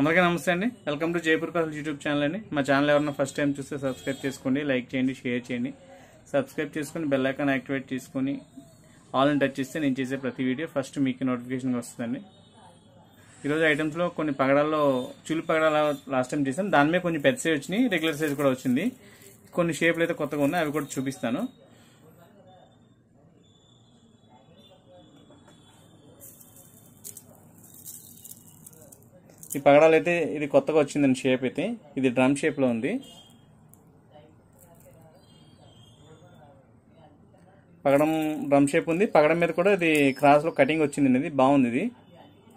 అందరికీ నమస్తే అండి వెల్కమ్ టు జైపూర్ కథలు యూట్యూబ్ ఛానల్ అండి మా ఛానల్ ఎవరైనా ఫస్ట్ టైం చూస్తే సబ్స్క్రైబ్ చేసుకోండి లైక్ చేయండి షేర్ చేయండి సబ్స్క్రైబ్ చేసుకుని బెల్ ఐకాన్ యాక్టివేట్ చేసుకుని ఆల్ అండ్ టచ్ చేస్తే నేను చేసే ప్రతి వీడియో ఫస్ట్ మీకు నోటిఫికేషన్ వస్తుందండి ఈరోజు ఐటమ్స్లో కొన్ని పగడాల్లో చులు పగడాల లాస్ట్ టైం చేసాం దాని మీద కొంచెం పెద్ద సైజ్ వచ్చినాయి రెగ్యులర్ సైజ్ కూడా వచ్చింది కొన్ని షేప్లు అయితే కొత్తగా ఉన్నాయి అవి కూడా చూపిస్తాను ఈ పగడాలు అయితే ఇది కొత్తగా వచ్చిందండి షేప్ అయితే ఇది డ్రమ్ షేప్లో ఉంది పగడం డ్రమ్ షేప్ ఉంది పగడం మీద కూడా ఇది క్రాస్లో కటింగ్ వచ్చింది ఇది బాగుంది ఇది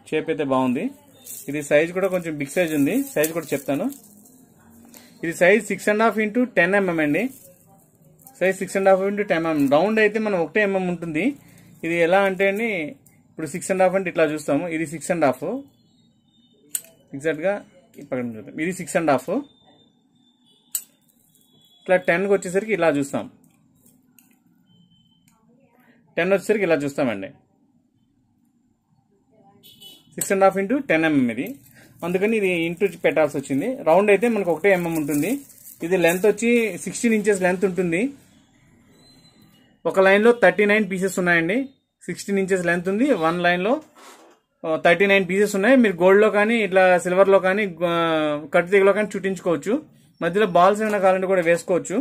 షేప్ అయితే బాగుంది ఇది సైజ్ కూడా కొంచెం బిగ్ సైజ్ ఉంది సైజ్ కూడా చెప్తాను ఇది size six and half into ten mm అండి size six and half into ten mm round అయితే మనం ఒకటే ఎంఎం ఉంటుంది ఇది ఎలా అంటే అండి ఇప్పుడు సిక్స్ అండ్ హాఫ్ అంటే ఇట్లా చూస్తాము ఇది సిక్స్ అండ్ హాఫ్ ఎగ్జాక్ట్గా ఇక్కడ చూద్దాం ఇది సిక్స్ అండ్ హాఫ్ ఇట్లా టెన్కి వచ్చేసరికి ఇలా చూస్తాం టెన్ వచ్చేసరికి ఇలా చూస్తామండి six and half into ten mm ఇది అందుకని ఇది ఇంటూ పెట్టాల్సి వచ్చింది రౌండ్ అయితే మనకు ఒకటే ఎంఎం ఉంటుంది ఇది లెంత్ వచ్చి సిక్స్టీన్ ఇంచెస్ లెంత్ ఉంటుంది ఒక లైన్లో థర్టీ నైన్ పీసెస్ ఉన్నాయండి సిక్స్టీన్ ఇంచెస్ లెంత్ ఉంది వన్ లైన్లో థర్టీ నైన్ పీసెస్ ఉన్నాయి మీరు గోల్డ్లో కానీ ఇట్లా సిల్వర్లో కానీ కట్టుతీగలో కానీ చుట్టించుకోవచ్చు మధ్యలో బాల్స్ ఏమైనా కావాలంటే కూడా వేసుకోవచ్చు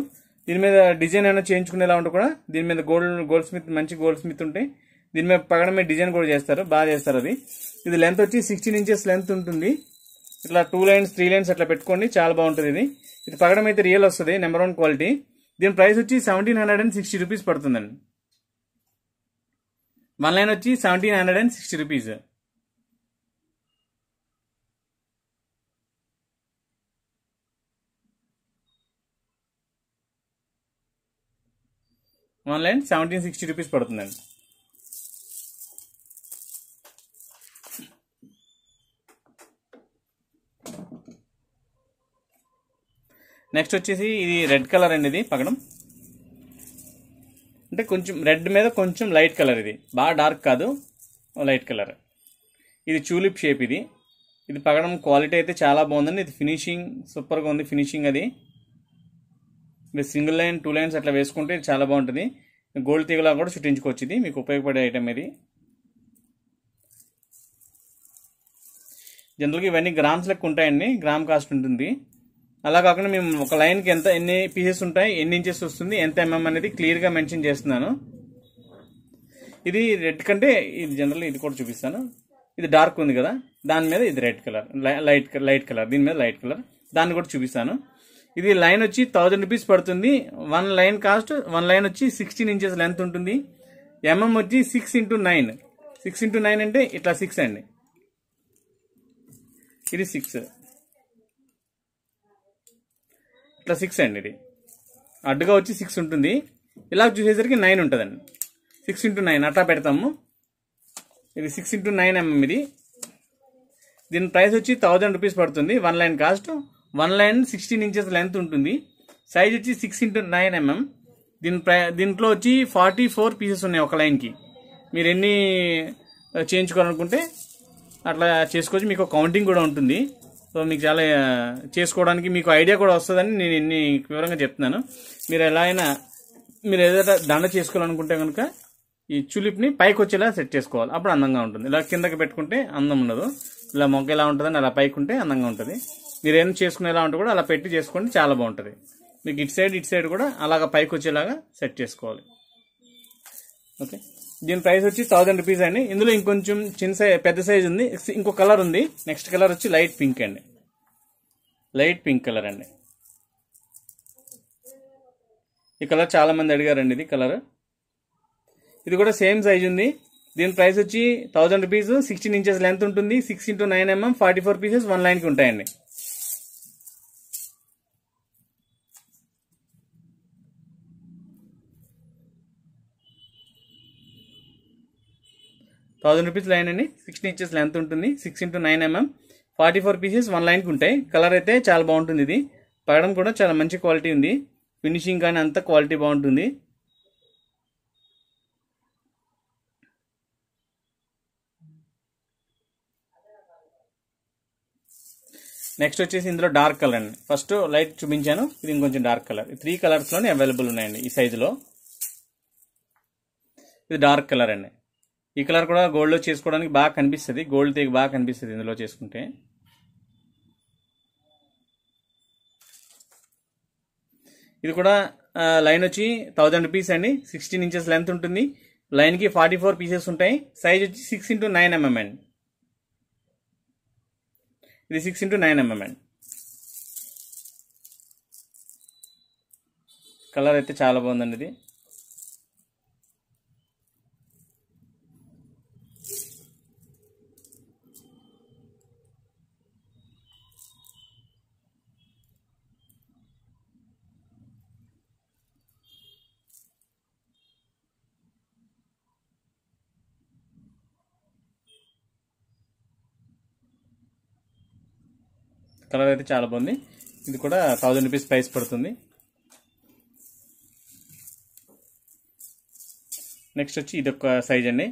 దీని మీద డిజైన్ ఏమైనా చేయించుకునేలా ఉంటే కూడా దీని మీద గోల్డ్ గోల్డ్ స్మిత్ మంచి గోల్డ్ స్మిత్ ఉంటాయి దీని మీద పక్కన మీద డిజైన్ కూడా చేస్తారు బాగా చేస్తారు అది ఇది లెంత్ వచ్చి సిక్స్టీన్ ఇంచెస్ లెంత్ ఉంటుంది ఇట్లా టూ లైన్స్ త్రీ లైన్స్ అట్లా పెట్టుకోండి చాలా బాగుంటుంది ఇది ఇది పక్కన అయితే రియల్ వస్తుంది నెంబర్ వన్ క్వాలిటీ దీని ప్రైస్ వచ్చి seventeen hundred and sixty rupees పడుతుందండి వన్ లైన్ వచ్చి seventeen hundred and sixty rupees one line seventeen sixty rupees పడుతుందండి నెక్స్ట్ వచ్చేసి ఇది రెడ్ కలర్ అండి ఇది పగడం అంటే కొంచెం రెడ్ మీద కొంచెం లైట్ కలర్ ఇది బాగా డార్క్ కాదు లైట్ కలర్ ఇది చూలిప్ షేప్ ఇది ఇది పగడం క్వాలిటీ అయితే చాలా బాగుందండి ఇది ఫినిషింగ్ సూపర్గా ఉంది ఫినిషింగ్ అది మీరు సింగిల్ లైన్ టూ లైన్స్ అట్లా వేసుకుంటే చాలా బాగుంటుంది గోల్డ్ తీగలా కూడా చుట్టించుకోవచ్చు ఇది మీకు ఉపయోగపడే ఐటమ్ ఇది జనరల్గా ఇవన్నీ గ్రామ్స్ లెక్క ఉంటాయండి గ్రామ్ కాస్ట్ ఉంటుంది అలా కాకుండా మేము ఒక లైన్కి ఎంత ఎన్ని పీసెస్ ఉంటాయి ఎన్ని ఇంచెస్ వస్తుంది ఎంత ఎంఎం అనేది క్లియర్గా మెన్షన్ చేస్తున్నాను ఇది రెడ్ కంటే ఇది జనరల్ ఇది కూడా చూపిస్తాను ఇది డార్క్ ఉంది కదా దాని మీద ఇది red colour light light colour దీని మీద లైట్ కలర్ దాన్ని కూడా చూపిస్తాను ఇది లైన్ వచ్చి థౌజండ్ రూపీస్ పడుతుంది one line cost one line వచ్చి సిక్స్టీన్ ఇంచెస్ లెంత్ ఉంటుంది ఎంఎం వచ్చి six into nine six into nine అంటే ఇట్లా సిక్స్ అండి ఇది సిక్స్ ఇట్లా సిక్స్ అండి ఇది అడ్డుగా వచ్చి సిక్స్ ఉంటుంది ఇలా చూసేసరికి నైన్ ఉంటుందండి సిక్స్ ఇంటూ నైన్ అట్లా పెడతాము ఇది సిక్స్ ఇంటూ నైన్ ఎంఎం ఇది దీని ప్రైస్ వచ్చి థౌజండ్ రూపీస్ పడుతుంది one line cost one line sixteen inches length ఉంటుంది సైజ్ వచ్చి సిక్స్ ఇంటూ నైన్ ఎంఎం దీని దీంట్లో వచ్చి ఫార్టీ ఫోర్ పీసెస్ ఉన్నాయి ఒక లైన్కి మీరు ఎన్ని చేయించుకోవాలనుకుంటే అట్లా చేసుకోవచ్చు మీకు కౌంటింగ్ కూడా ఉంటుంది సో మీకు చాలా చేసుకోవడానికి మీకు ఐడియా కూడా వస్తుందని నేను ఎన్ని వివరంగా చెప్తున్నాను మీరు ఎలా అయినా మీరు ఏదైతే దండ చేసుకోవాలనుకుంటే కనుక ఈ చులిప్ని పైకి వచ్చేలా సెట్ చేసుకోవాలి అప్పుడు అందంగా ఉంటుంది ఇలా కిందకి పెట్టుకుంటే అందం ఉండదు ఇలా మొగ్గ ఎలా ఉంటుందని అలా పైకి ఉంటే అందంగా ఉంటుంది మీరు ఏం చేసుకునేలా ఉంటే కూడా అలా పెట్టి చేసుకుంటే చాలా బాగుంటుంది మీకు ఇటు సైడ్ ఇటు సైడ్ కూడా అలాగ పైకి వచ్చేలాగా సెట్ చేసుకోవాలి ఓకే దీని ప్రైస్ వచ్చి థౌజండ్ రూపీస్ అండి ఇందులో ఇంకొంచెం చిన్న సైజ్ పెద్ద సైజ్ ఉంది ఇంకో కలర్ ఉంది నెక్స్ట్ కలర్ వచ్చి లైట్ పింక్ అండి లైట్ పింక్ కలర్ అండి ఈ కలర్ చాలామంది అడిగారండి ఇది కలర్ ఇది కూడా సేమ్ సైజ్ ఉంది దీని ప్రైస్ వచ్చి thousand rupees sixteen inches length ఉంటుంది six into nine mm forty four pieces one కి ఉంటాయండి థౌజండ్ రూపీస్ లైన్ అండి సిక్స్టీన్ ఇంచెస్ లెంత్ ఉంటుంది six into nine mm forty four pieces one లైన్కి ఉంటాయి కలర్ అయితే చాలా బాగుంటుంది ఇది పడడం కూడా చాలా మంచి క్వాలిటీ ఉంది ఫినిషింగ్ కానీ అంత క్వాలిటీ బాగుంటుంది నెక్స్ట్ వచ్చేసి ఇందులో డార్క్ కలర్ అండి ఫస్ట్ లైట్ చూపించాను ఇది ఇంకొంచెం డార్క్ కలర్ త్రీ కలర్స్లోనే అవైలబుల్ ఉన్నాయండి ఈ సైజులో ఇది డార్క్ కలర్ అండి ఈ కలర్ కూడా గోల్డ్లో చేసుకోవడానికి బాగా కనిపిస్తుంది గోల్డ్ తీగ బాగా కనిపిస్తుంది ఇందులో చేసుకుంటే ఇది కూడా లైన్ వచ్చి థౌజండ్ రూపీస్ అండి సిక్స్టీన్ ఇంచెస్ లెంత్ ఉంటుంది లైన్కి ఫార్టీ ఫోర్ పీసెస్ ఉంటాయి సైజ్ వచ్చి సిక్స్ ఇంటూ నైన్ ఎంఎం అండి ఇది six into nine mm colour అయితే చాలా బాగుందండి ఇది కలర్ అయితే చాలా బాగుంది ఇది కూడా థౌజండ్ రూపీస్ ప్రైస్ పడుతుంది నెక్స్ట్ వచ్చి ఒక సైజ్ అండి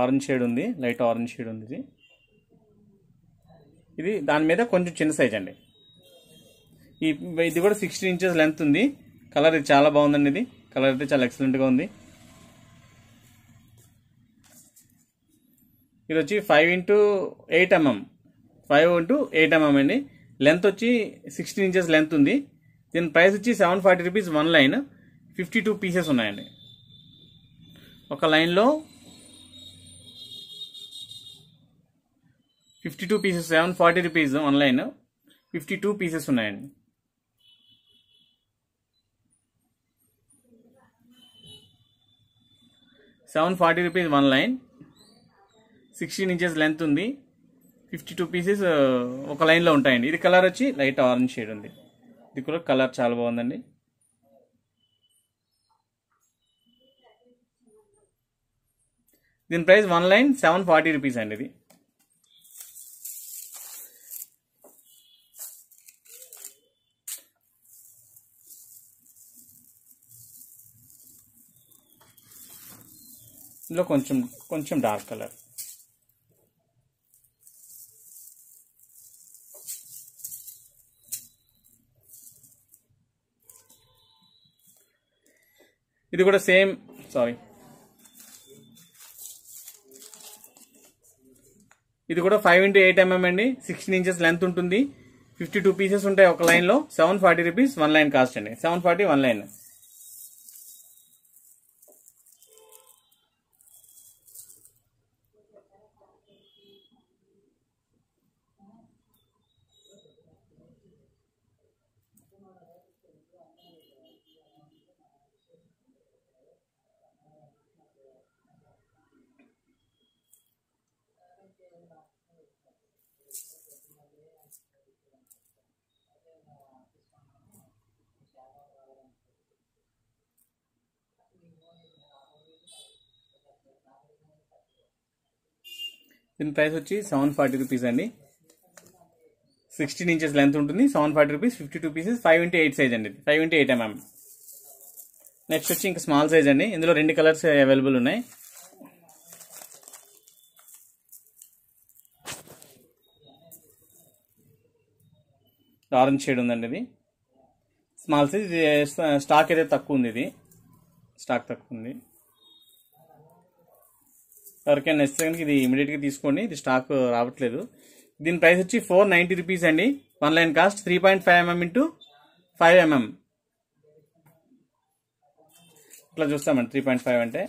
ఆరెంజ్ షేడ్ ఉంది లైట్ ఆరెంజ్ షేడ్ ఉంది ఇది ఇది దాని మీద కొంచెం చిన్న సైజ్ అండి ఈ ఇది కూడా సిక్స్టీన్ ఇంచెస్ లెంత్ ఉంది కలర్ ఇది చాలా బాగుందండి ఇది కలర్ అయితే చాలా ఎక్సలెంట్గా ఉంది ఇది వచ్చి five into eight mm five into eight mm అండి లెంత్ వచ్చి సిక్స్టీన్ ఇంచెస్ లెంత్ ఉంది దీని ప్రైస్ వచ్చి seven forty rupees one line fifty two pieces ఉన్నాయండి ఒక లైన్లో fifty two pieces seven forty rupees one line fifty two pieces ఉన్నాయండి seven forty rupees one line sixteen inches length ఉంది fifty two pieces ఒక లైన్లో ఉంటాయండి ఇది కలర్ వచ్చి లైట్ ఆరెంజ్ షేడ్ ఉంది ఇది కూడా కలర్ చాలా బాగుందండి దీని price one line seven forty rupees అండి ఇది ఇందులో కొంచెం కొంచెం డార్క్ కలర్ ఇది కూడా సేమ్ సారీ ఇది కూడా ఫైవ్ ఇంటూ ఎయిట్ ఎంఎం అండి సిక్స్టీన్ ఇంచెస్ లెంత్ ఉంటుంది ఫిఫ్టీ టూ పీసెస్ ఉంటాయి ఒక లైన్లో seven forty rupees one line cost అండి సెవెన్ ఫార్టీ వన్ లైన్ దీని ప్రైస్ వచ్చి సెవెన్ ఫార్టీ రూపీస్ అండి సిక్స్టీన్ ఇంచెస్ లెంత్ ఉంటుంది seven forty rupees fifty two pieces five into eight size అండి five into eight mm next వచ్చి ఇంకా small size అండి ఇందులో రెండు కలర్స్ అవైలబుల్ ఉన్నాయి ఆరెంజ్ షేడ్ ఉందండి ఇది స్మాల్ సైజ్ స్టాక్ అయితే తక్కువ ఉంది ఇది స్టాక్ తక్కువ ఉంది ఎవరికైనా నెక్స్ట్ సెకండ్కి ఇది ఇమీడియట్గా తీసుకోండి ఇది స్టాక్ రావట్లేదు దీని ప్రైస్ వచ్చి ఫోర్ నైంటీ రూపీస్ అండి one line cost three point five mm into five mm ఇట్లా చూస్తామండి త్రీ పాయింట్ ఫైవ్ అంటే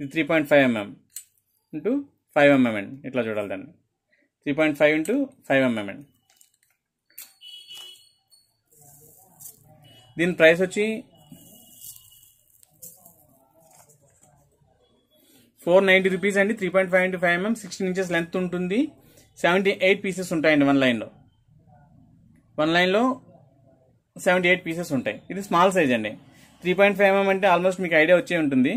ఇది three point five mm into five mm అండి ఇట్లా చూడాలి దాన్ని three point five into five mm అండి దీని ప్రైస్ వచ్చి ఫోర్ నైంటీ రూపీస్ అండి three point five into five mm sixteen inches length ఉంటుంది సెవెంటీ ఎయిట్ పీసెస్ ఉంటాయండి వన్ లైన్లో వన్ లైన్లో సెవెంటీ ఎయిట్ పీసెస్ ఉంటాయి ఇది స్మాల్ సైజ్ అండి త్రీ పాయింట్ ఫైవ్ ఎంఎం అంటే ఆల్మోస్ట్ మీకు ఐడియా వచ్చే ఉంటుంది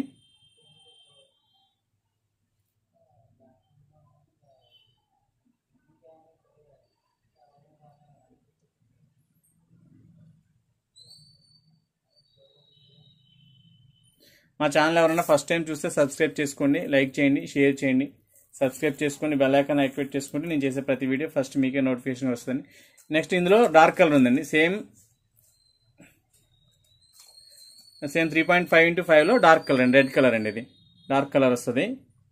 మా ఛానల్ ఎవరైనా ఫస్ట్ టైం చూస్తే సబ్స్క్రైబ్ చేసుకోండి లైక్ చేయండి షేర్ చేయండి సబ్స్క్రైబ్ చేసుకొని బెల్ ఐకాన్ యాక్టివేట్ చేసుకుంటే నేను చేసే ప్రతి వీడియో ఫస్ట్ మీకే నోటిఫికేషన్ వస్తుంది నెక్స్ట్ ఇందులో డార్క్ కలర్ ఉందండి same same three point five into ఫైవ్లో డార్క్ కలర్ అండి రెడ్ కలర్ అండి ఇది డార్క్ కలర్ వస్తుంది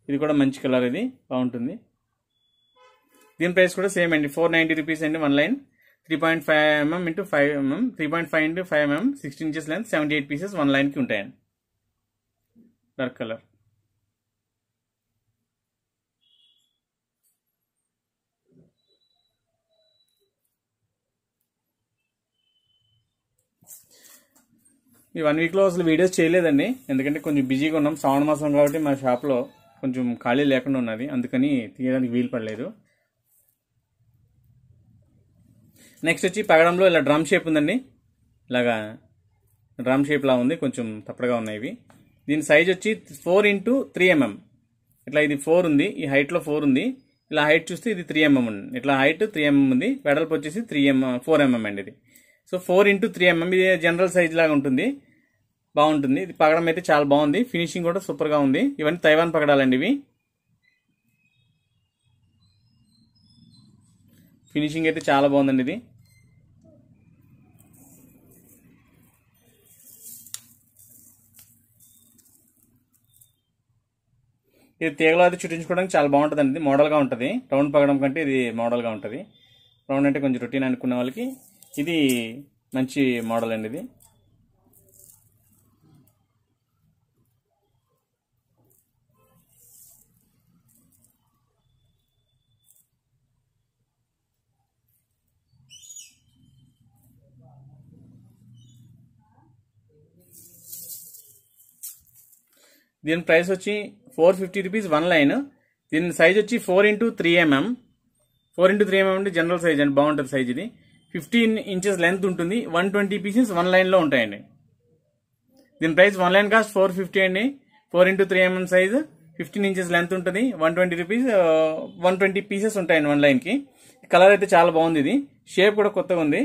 ఇది కూడా మంచి కలర్ ఇది బాగుంటుంది దీని ప్రైస్ కూడా సేమ్ అండి ఫోర్ నైంటీ రూపీస్ అండి one line three point five mm into five mm three point five into five mm sixteen inches length seventy eight pieces one లైన్కి ఉంటాయండి dark కలర్ ఈ వన్ వీక్లో అసలు వీడియోస్ చేయలేదండి ఎందుకంటే కొంచెం బిజీగా ఉన్నాం శ్రావణ మాసం కాబట్టి మా షాప్లో కొంచెం ఖాళీ లేకుండా ఉన్నది అందుకని తీయడానికి వీలు పడలేదు నెక్స్ట్ వచ్చి పగడంలో ఇలా డ్రమ్ షేప్ ఉందండి ఇలాగా డ్రమ్ షేప్లా ఉంది కొంచెం తప్పడగా ఉన్నాయి ఇవి దీని సైజ్ వచ్చి ఫోర్ ఇంటూ త్రీ ఎంఎం ఇట్లా ఇది ఫోర్ ఉంది ఈ హైట్లో ఫోర్ ఉంది ఇలా హైట్ చూస్తే ఇది త్రీ ఎంఎం mm ఉంది ఇట్లా హైట్ త్రీ ఎంఎం ఉంది వెడల్పు వచ్చేసి త్రీ ఎంఎం ఫోర్ ఎంఎం అండి ఇది so four into three mm ఇది జనరల్ సైజ్ లాగా ఉంటుంది బాగుంటుంది ఇది పగడం అయితే చాలా బాగుంది ఫినిషింగ్ కూడా సూపర్గా ఉంది ఇవన్నీ తైవాన్ పగడాలండి ఇవి ఫినిషింగ్ అయితే చాలా బాగుందండి ఇది ఇది తీగలో అయితే చుట్టించుకోవడానికి చాలా బాగుంటుందండి ఇది మోడల్గా ఉంటుంది రౌండ్ పగడం కంటే ఇది మోడల్గా ఉంటుంది రౌండ్ అంటే కొంచెం రొటీన్ అనుకున్న వాళ్ళకి ఇది మంచి మోడల్ అండి ఇది దీని ప్రైస్ వచ్చి four fifty rupees one line దీని సైజ్ వచ్చి four into three mm four into three mm అంటే జనరల్ సైజ్ అండి బాగుంటుంది సైజ్ ఇది ఫిఫ్టీన్ ఇంచెస్ లెంత్ ఉంటుంది వన్ ట్వంటీ పీసెస్ వన్ లైన్లో ఉంటాయండి దీని price one line cost four fifty అండి four into three mm size fifteen inches length ఉంటుంది one twenty rupees one twenty pieces ఉంటాయండి వన్ లైన్కి కలర్ అయితే చాలా బాగుంది ఇది షేప్ కూడా కొత్తగా ఉంది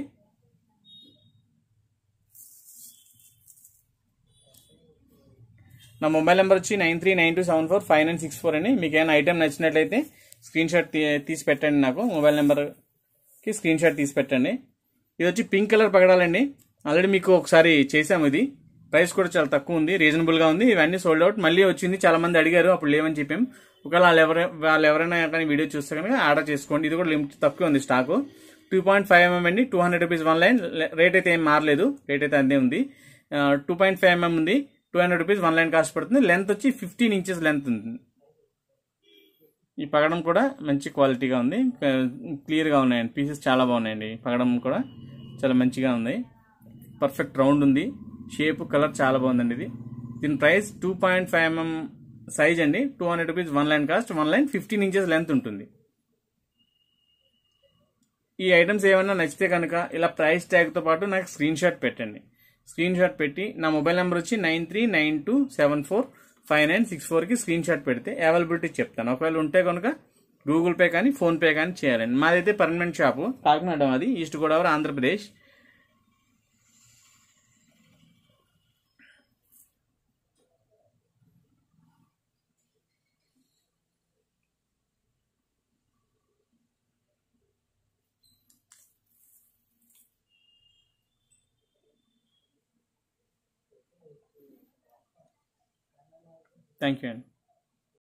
నా మొబైల్ నెంబర్ వచ్చి nine three nine two seven four five nine six four అని మీకు ఏమైనా ఐటెం నచ్చినట్లయితే స్క్రీన్ షాట్ తీసి పెట్టండి నాకు మొబైల్ నెంబర్కి స్క్రీన్ షాట్ తీసి పెట్టండి ఇది వచ్చి పింక్ కలర్ పగడాలండి ఆల్రెడీ మీకు ఒకసారి చేసాము ఇది ప్రైస్ కూడా చాలా తక్కువ ఉంది రీజనబుల్గా ఉంది ఇవన్నీ సోల్డ్ అవుట్ మళ్ళీ వచ్చింది చాలా మంది అడిగారు అప్పుడు లేవని చెప్పాం ఒకవేళ వాళ్ళు ఎవరు వాళ్ళు ఎవరైనా కానీ వీడియో చూస్తే కనుక ఆర్డర్ చేసుకోండి ఇది కూడా లిమిట్ తక్కువ ఉంది stock two point five mm అండి two hundred rupees one line rate అయితే ఏం మారలేదు రేట్ అయితే అదే ఉంది టూ పాయింట్ ఫైవ్ ఎంఎం ఉంది two hundred rupees one line cost పడుతుంది లెంత్ వచ్చి ఫిఫ్టీన్ ఇంచెస్ లెంత్ ఉంది ఈ పగడం కూడా మంచి క్వాలిటీగా ఉంది క్లియర్గా ఉన్నాయండి పీసెస్ చాలా బాగున్నాయండి పగడం కూడా చాలా మంచిగా ఉంది పర్ఫెక్ట్ రౌండ్ ఉంది షేప్ కలర్ చాలా బాగుందండి ఇది దీని price two point five mm size అండి two hundred rupees one line cost one line fifteen inches length ఉంటుంది ఈ ఐటమ్స్ ఏమైనా నచ్చితే కనుక ఇలా ప్రైస్ ట్యాగ్తో పాటు నాకు స్క్రీన్ షాట్ పెట్టండి స్క్రీన్ షాట్ పెట్టి నా మొబైల్ నెంబర్ వచ్చి nine three nine two seven four five nine six ఫోర్కి స్క్రీన్ షాట్ పెడితే అవైలబిలిటీ చెప్తాను ఒకవేళ ఉంటే కనుక గూగుల్ పే కానీ ఫోన్పే కానీ చేయాలండి మాదైతే పర్మనెంట్ షాపు కాకినాడ అది east Godavari Andhra Pradesh Thank you.